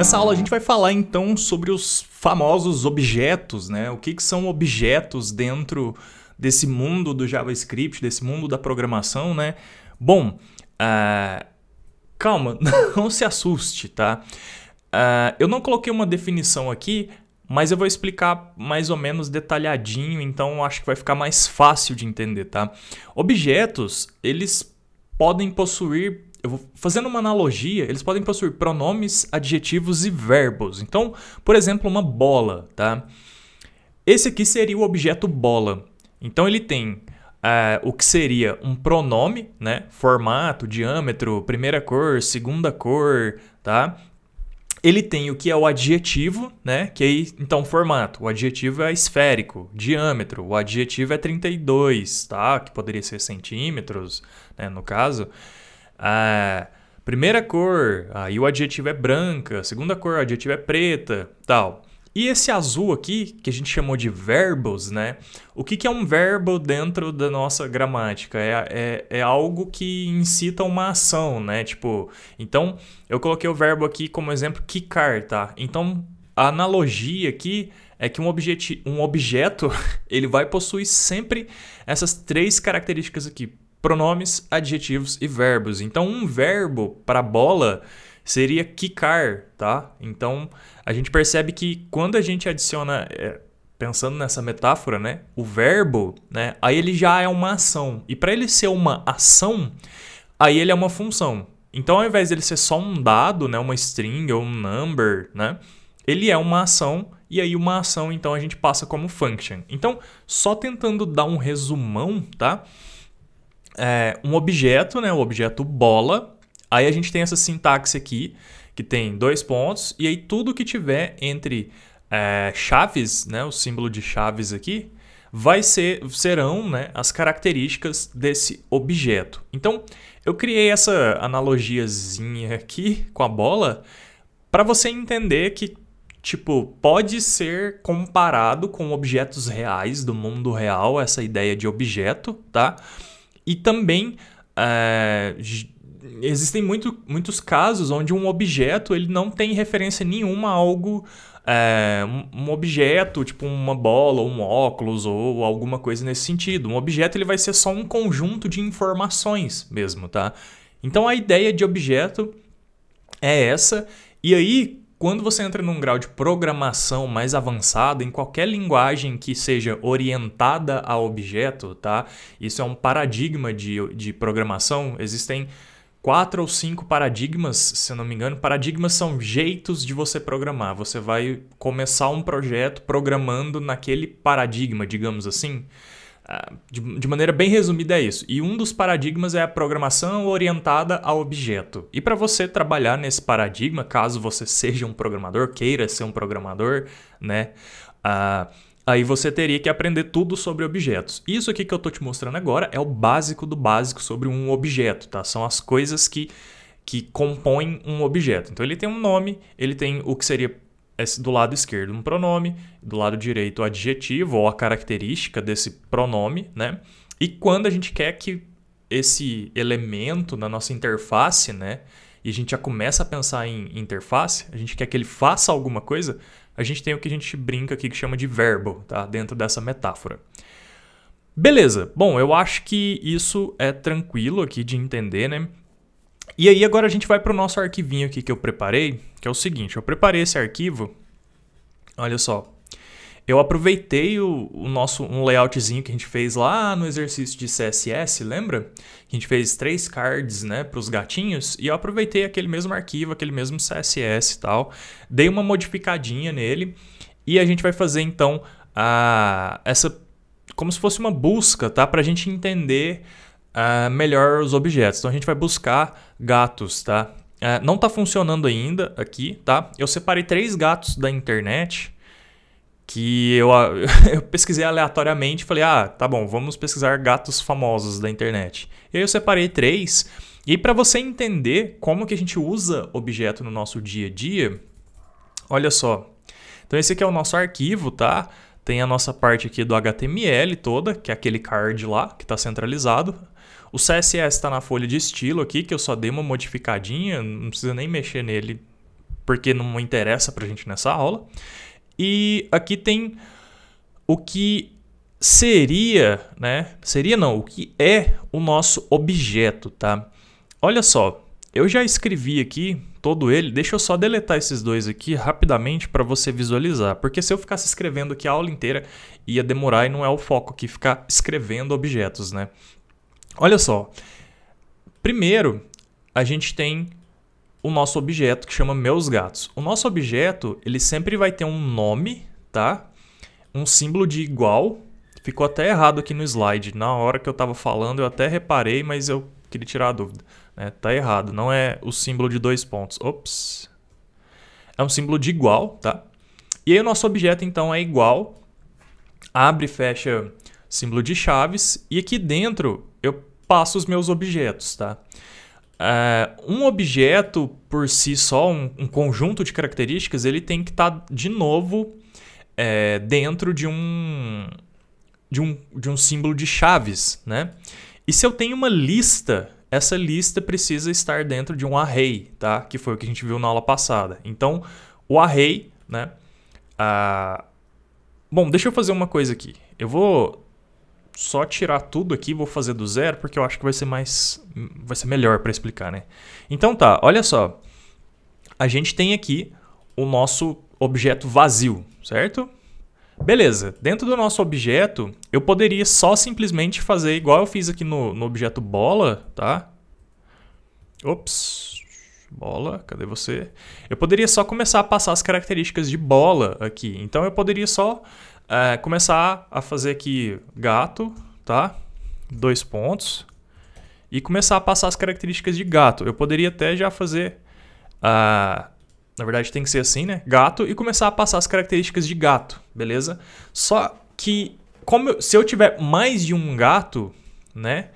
Nessa aula a gente vai falar então sobre os famosos objetos, né? O que, que são objetos dentro desse mundo do JavaScript, desse mundo da programação, né? Bom, uh, calma, não se assuste, tá? Uh, eu não coloquei uma definição aqui, mas eu vou explicar mais ou menos detalhadinho, então acho que vai ficar mais fácil de entender, tá? Objetos, eles podem possuir eu vou fazendo uma analogia, eles podem possuir pronomes, adjetivos e verbos. Então, por exemplo, uma bola, tá? Esse aqui seria o objeto bola. Então ele tem Uh, o que seria um pronome, né? Formato, diâmetro, primeira cor, segunda cor, tá? Ele tem o que é o adjetivo, né? Que aí, então, formato. O adjetivo é esférico, diâmetro. O adjetivo é 32, tá? Que poderia ser centímetros, né? No caso a primeira cor, aí ah, o adjetivo é branca, a segunda cor, o adjetivo é preta, tal. E esse azul aqui, que a gente chamou de verbos, né? O que, que é um verbo dentro da nossa gramática? É, é, é, algo que incita uma ação, né? Tipo, então, eu coloquei o verbo aqui como exemplo quicar, tá? Então, a analogia aqui é que um, objeti um objeto, ele vai possuir sempre essas três características aqui pronomes, adjetivos e verbos. Então, um verbo para bola seria quicar, tá? Então, a gente percebe que quando a gente adiciona, é, pensando nessa metáfora, né, o verbo, né, aí ele já é uma ação. E para ele ser uma ação, aí ele é uma função. Então, ao invés dele ser só um dado, né, uma string ou um number, né, ele é uma ação e aí uma ação, então a gente passa como function. Então, só tentando dar um resumão, tá? é, um objeto, né, o objeto bola. Aí a gente tem essa sintaxe aqui, que tem dois pontos, e aí tudo que tiver entre é, chaves, né, o símbolo de chaves aqui, vai ser, serão né, as características desse objeto. Então, eu criei essa analogiazinha aqui com a bola para você entender que tipo pode ser comparado com objetos reais do mundo real essa ideia de objeto, tá? E também é, existem muito, muitos casos onde um objeto ele não tem referência nenhuma a algo. É, um objeto, tipo uma bola, ou um óculos, ou alguma coisa nesse sentido. Um objeto ele vai ser só um conjunto de informações mesmo, tá? Então a ideia de objeto é essa. E aí, quando você entra num grau de programação mais avançado, em qualquer linguagem que seja orientada a objeto, tá? Isso é um paradigma de, de programação. Existem quatro ou cinco paradigmas, se não me engano. Paradigmas são jeitos de você programar. Você vai começar um projeto programando naquele paradigma, digamos assim. Ah, de, maneira bem resumida, é isso. E um dos paradigmas é a programação orientada ao objeto. E para você trabalhar nesse paradigma, caso você seja um programador, queira ser um programador, né? Uh, aí você teria que aprender tudo sobre objetos. Isso aqui que eu estou te mostrando agora é o básico do básico sobre um objeto, tá? São as coisas que, que compõem um objeto. Então ele tem um nome, ele tem o que seria é do lado esquerdo um pronome, do lado direito o adjetivo ou a característica desse pronome, né? E quando a gente quer que esse elemento na nossa interface, né? E a gente já começa a pensar em interface, a gente quer que ele faça alguma coisa, a gente tem o que a gente brinca aqui que chama de verbo, tá? Dentro dessa metáfora. Beleza. Bom, eu acho que isso é tranquilo aqui de entender, né? E aí agora a gente vai para o nosso arquivinho aqui que eu preparei, que é o seguinte, eu preparei esse arquivo, olha só, eu aproveitei o, o, nosso um layoutzinho que a gente fez lá no exercício de CSS, lembra? Que a gente fez três cards né, para os gatinhos, e eu aproveitei aquele mesmo arquivo, aquele mesmo CSS e tal, dei uma modificadinha nele, e a gente vai fazer então a, essa como se fosse uma busca, tá? Para a gente entender uh, melhor os objetos. Então a gente vai buscar gatos, tá? Uh, não está funcionando ainda aqui, tá? Eu separei três gatos da internet que eu, ah, eu pesquisei aleatoriamente falei, ah, tá bom, vamos pesquisar gatos famosos da internet. E aí eu separei três. E para você entender como que a gente usa objeto no nosso dia a dia, olha só. Então esse aqui é o nosso arquivo, tá? tem a nossa parte aqui do HTML toda, que é aquele card lá, que está centralizado. O CSS está na folha de estilo aqui, que eu só dei uma modificadinha, não precisa nem mexer nele, porque não interessa para a gente nessa aula. E aqui tem o que seria, né? Seria não, o que é o nosso objeto, tá? Olha só, eu já escrevi aqui todo ele, deixa eu só deletar esses dois aqui rapidamente para você visualizar, porque se eu ficasse escrevendo aqui a aula inteira, ia demorar e não é o foco aqui ficar escrevendo objetos, né? Olha só, primeiro a gente tem o nosso objeto que chama meus gatos. O nosso objeto, ele sempre vai ter um nome, tá? Um símbolo de igual. Ficou até errado aqui no slide. Na hora que eu estava falando, eu até reparei, mas eu queria tirar a dúvida. Né? Tá errado, não é o símbolo de dois pontos. Ops. É um símbolo de igual, tá? E aí o nosso objeto, então, é igual. Abre e fecha símbolo de chaves. E aqui dentro eu passo os meus objetos, tá? Uh, um objeto por si só, um, um, conjunto de características, ele tem que estar tá, de novo é, dentro de um, de um de um símbolo de chaves, né? E se eu tenho uma lista essa lista precisa estar dentro de um array, tá? que foi o que a gente viu na aula passada. Então, o array... Né? Ah, bom, deixa eu fazer uma coisa aqui. Eu vou só tirar tudo aqui, vou fazer do zero, porque eu acho que vai ser mais vai ser melhor para explicar, né? Então tá, olha só. A gente tem aqui o nosso objeto vazio, certo? Beleza, dentro do nosso objeto, eu poderia só simplesmente fazer igual eu fiz aqui no, no objeto bola, tá? Ops, bola, cadê você? Eu poderia só começar a passar as características de bola aqui. Então eu poderia só é, começar a fazer aqui gato, tá? Dois pontos. E começar a passar as características de gato. Eu poderia até já fazer... Uh, na verdade tem que ser assim, né? Gato, e começar a passar as características de gato, beleza? Só que, como eu, se eu tiver mais de um gato, né?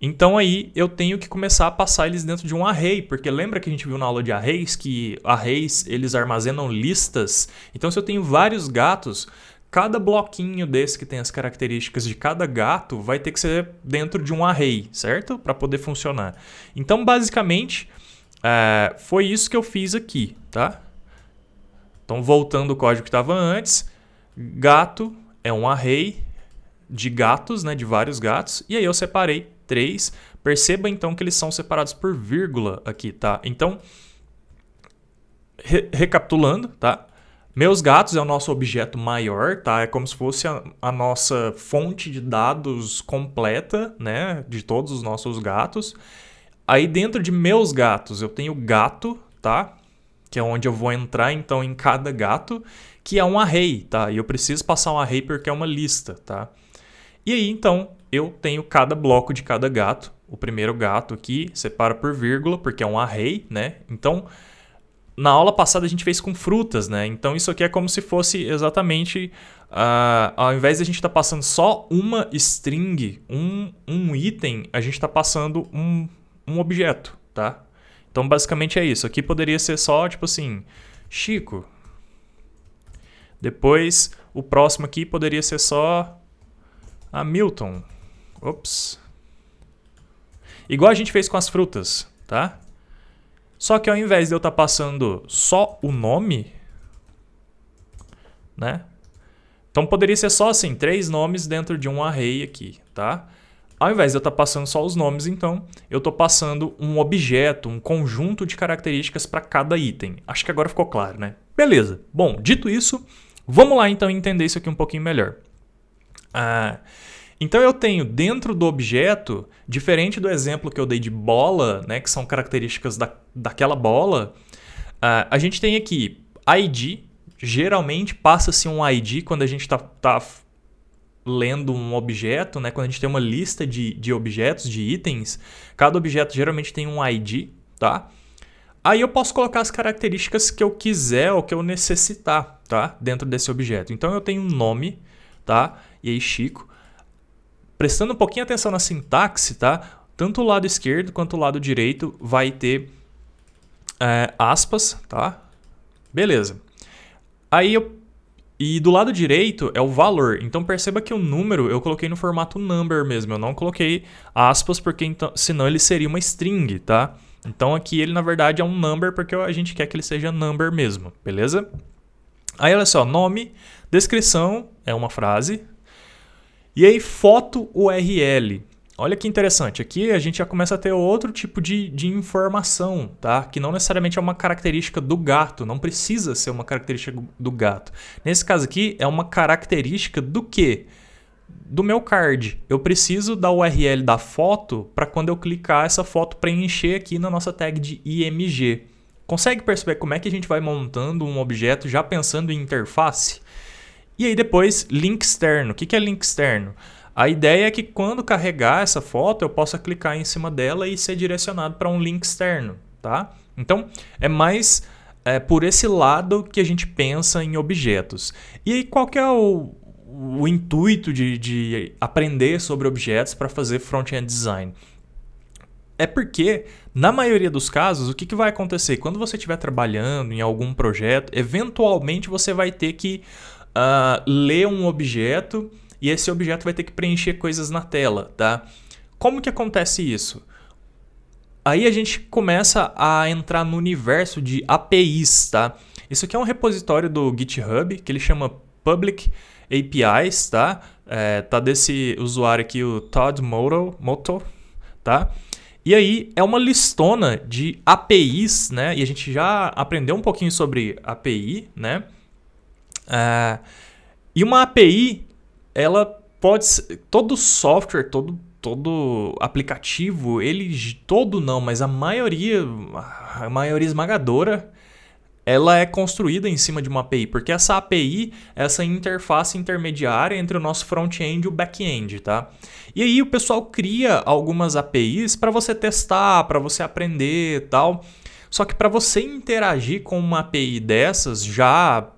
Então aí eu tenho que começar a passar eles dentro de um array, porque lembra que a gente viu na aula de arrays que arrays eles armazenam listas. Então se eu tenho vários gatos, cada bloquinho desse que tem as características de cada gato vai ter que ser dentro de um array, certo? Para poder funcionar. Então, basicamente, é, foi isso que eu fiz aqui tá? Então, voltando o código que estava antes, gato é um array de gatos, né, de vários gatos, e aí eu separei três. Perceba então que eles são separados por vírgula aqui, tá? Então, re recapitulando, tá? Meus gatos é o nosso objeto maior, tá? É como se fosse a, a, nossa fonte de dados completa, né? De todos os nossos gatos. Aí dentro de meus gatos eu tenho gato, tá? que é onde eu vou entrar então em cada gato, que é um array, tá? E eu preciso passar um array porque é uma lista, tá? E aí então eu tenho cada bloco de cada gato. O primeiro gato aqui separa por vírgula porque é um array, né? Então na aula passada a gente fez com frutas, né? Então isso aqui é como se fosse exatamente, uh, ao invés de a gente estar tá passando só uma string, um, um item, a gente está passando um, um objeto, tá? Então, basicamente é isso. Aqui poderia ser só, tipo assim, Chico. Depois, o próximo aqui poderia ser só Hamilton. Ops. Igual a gente fez com as frutas, tá? Só que ao invés de eu estar tá passando só o nome, né? Então poderia ser só assim, três nomes dentro de um array aqui, tá? Ao invés de eu estar tá passando só os nomes, então, eu estou passando um objeto, um conjunto de características para cada item. Acho que agora ficou claro, né? Beleza. Bom, dito isso, vamos lá então entender isso aqui um pouquinho melhor. Ah, então eu tenho dentro do objeto, diferente do exemplo que eu dei de bola, né, que são características da, daquela bola, ah, a gente tem aqui ID, geralmente passa-se um ID quando a gente está tá, tá lendo um objeto, né? Quando a gente tem uma lista de, de objetos, de itens, cada objeto geralmente tem um ID, tá? Aí eu posso colocar as características que eu quiser ou que eu necessitar, tá? Dentro desse objeto. Então eu tenho um nome, tá? E aí Chico. Prestando um pouquinho atenção na sintaxe, tá? Tanto o lado esquerdo quanto o lado direito vai ter é, aspas, tá? Beleza. Aí eu e do lado direito é o valor. Então perceba que o número eu coloquei no formato number mesmo. Eu não coloquei aspas, porque então, senão ele seria uma string, tá? Então aqui ele na verdade é um number, porque a gente quer que ele seja number mesmo, beleza? Aí olha só, nome, descrição é uma frase. E aí foto URL. Olha que interessante, aqui a gente já começa a ter outro tipo de, de informação, tá? Que não necessariamente é uma característica do gato, não precisa ser uma característica do gato. Nesse caso aqui, é uma característica do quê? do meu card. Eu preciso da URL da foto para quando eu clicar essa foto preencher aqui na nossa tag de IMG. Consegue perceber como é que a gente vai montando um objeto já pensando em interface? E aí depois, link externo. O que é link externo? A ideia é que quando carregar essa foto, eu possa clicar em cima dela e ser direcionado para um link externo, tá? Então, é mais é, por esse lado que a gente pensa em objetos. E aí, qual que é o, o intuito de, de aprender sobre objetos para fazer front-end design? É porque, na maioria dos casos, o que, que vai acontecer? Quando você estiver trabalhando em algum projeto, eventualmente você vai ter que uh, ler um objeto e esse objeto vai ter que preencher coisas na tela, tá? Como que acontece isso? Aí a gente começa a entrar no universo de APIs, tá? Isso aqui é um repositório do GitHub que ele chama Public APIs, tá? É, tá desse usuário aqui, o Todd Moto, Moto tá? E aí é uma listona de APIs, né? E a gente já aprendeu um pouquinho sobre API, né? É, e uma API ela pode ser, todo software, todo todo aplicativo, ele todo não, mas a maioria, a maioria esmagadora, ela é construída em cima de uma API, porque essa API, essa interface intermediária entre o nosso front-end e o back-end, tá? E aí o pessoal cria algumas APIs para você testar, para você aprender, tal. Só que para você interagir com uma API dessas já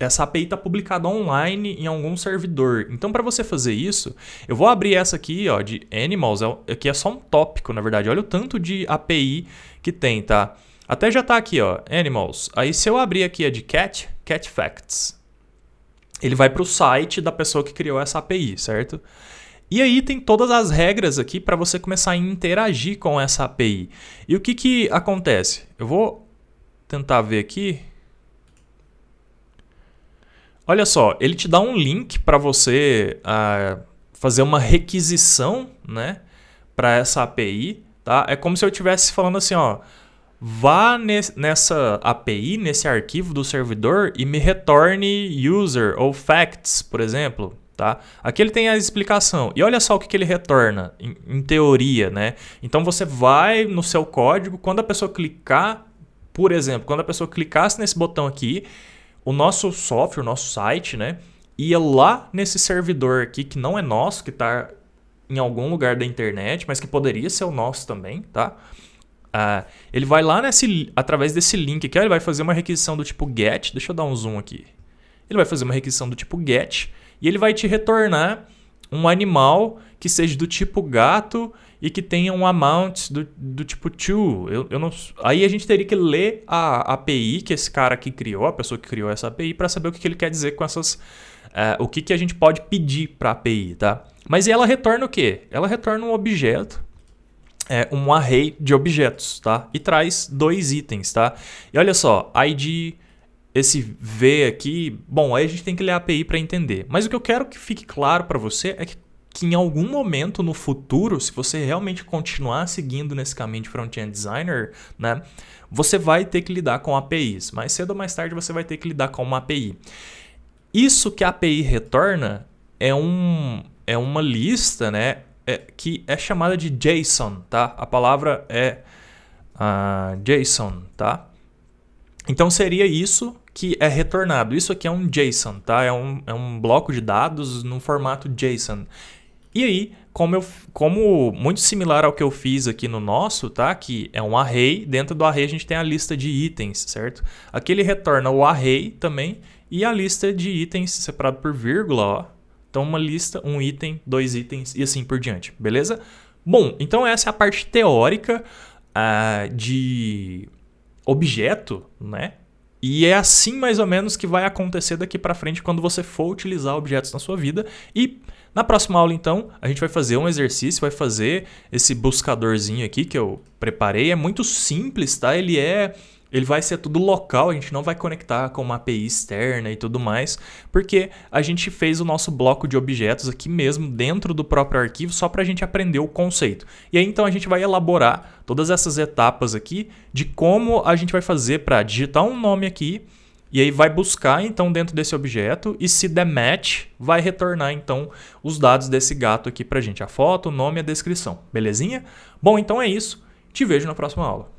essa API está publicada online em algum servidor. Então, para você fazer isso, eu vou abrir essa aqui ó, de Animals, é é que é só um tópico, na verdade. Olha o tanto de API que tem, tá? Até já está aqui, ó, Animals. Aí, se eu abrir aqui a é de Cat, Cat Facts, ele vai para o site da pessoa que criou essa API, certo? E aí tem todas as regras aqui para você começar a interagir com essa API. E o que, que acontece? Eu vou tentar ver aqui Olha só, ele te dá um link para você uh, fazer uma requisição, né, para essa API, tá? É como se eu estivesse falando assim, ó, vá nessa API, nesse arquivo do servidor e me retorne user ou facts, por exemplo, tá? Aqui ele tem a explicação. E olha só o que, que ele retorna, em, em teoria, né? Então você vai no seu código, quando a pessoa clicar, por exemplo, quando a pessoa clicasse nesse botão aqui, o nosso software, o nosso site, né, ia lá nesse servidor aqui que não é nosso, que está em algum lugar da internet, mas que poderia ser o nosso também, tá? Ah, ele vai lá nesse, através desse link aqui, ó, ele vai fazer uma requisição do tipo get, deixa eu dar um zoom aqui. Ele vai fazer uma requisição do tipo get e ele vai te retornar um animal que seja do tipo gato e que tenha um amount do, do tipo to. Eu, eu não, aí a gente teria que ler a API que esse cara que criou, a pessoa que criou essa API, para saber o que, que, ele quer dizer com essas. Eh, o que, que a gente pode pedir para a API, tá? Mas ela retorna o quê? Ela retorna um objeto é um array de objetos, tá? E traz dois itens, tá? E olha só, id esse v aqui, bom, aí a gente tem que ler a API para entender. Mas o que eu quero que fique claro para você é que que em algum momento no futuro, se você realmente continuar seguindo nesse caminho de front-end designer, né, você vai ter que lidar com APIs. Mais cedo ou mais tarde você vai ter que lidar com uma API. Isso que a API retorna é, um, é uma lista, né, é, que é chamada de JSON, tá? A palavra é uh, JSON, tá? Então seria isso que é retornado. Isso aqui é um JSON, tá? É um, é um bloco de dados no formato JSON. E aí, como, eu, como muito similar ao que eu fiz aqui no nosso, tá? Que é um array, dentro do array a gente tem a lista de itens, certo? Aqui ele retorna o array também e a lista de itens separado por vírgula, ó. Então uma lista, um item, dois itens e assim por diante, beleza? Bom, então essa é a parte teórica uh, de objeto, né? E é assim mais ou menos que vai acontecer daqui para frente quando você for utilizar objetos na sua vida e na próxima aula, então, a gente vai fazer um exercício, vai fazer esse buscadorzinho aqui que eu preparei. É muito simples, tá? Ele é... Ele vai ser tudo local, a gente não vai conectar com uma API externa e tudo mais, porque a gente fez o nosso bloco de objetos aqui mesmo dentro do próprio arquivo só para a gente aprender o conceito. E aí então a gente vai elaborar todas essas etapas aqui de como a gente vai fazer para digitar um nome aqui, e aí vai buscar então dentro desse objeto e se der match, vai retornar então os dados desse gato aqui pra gente, a foto, o nome e a descrição, belezinha? Bom, então é isso. Te vejo na próxima aula.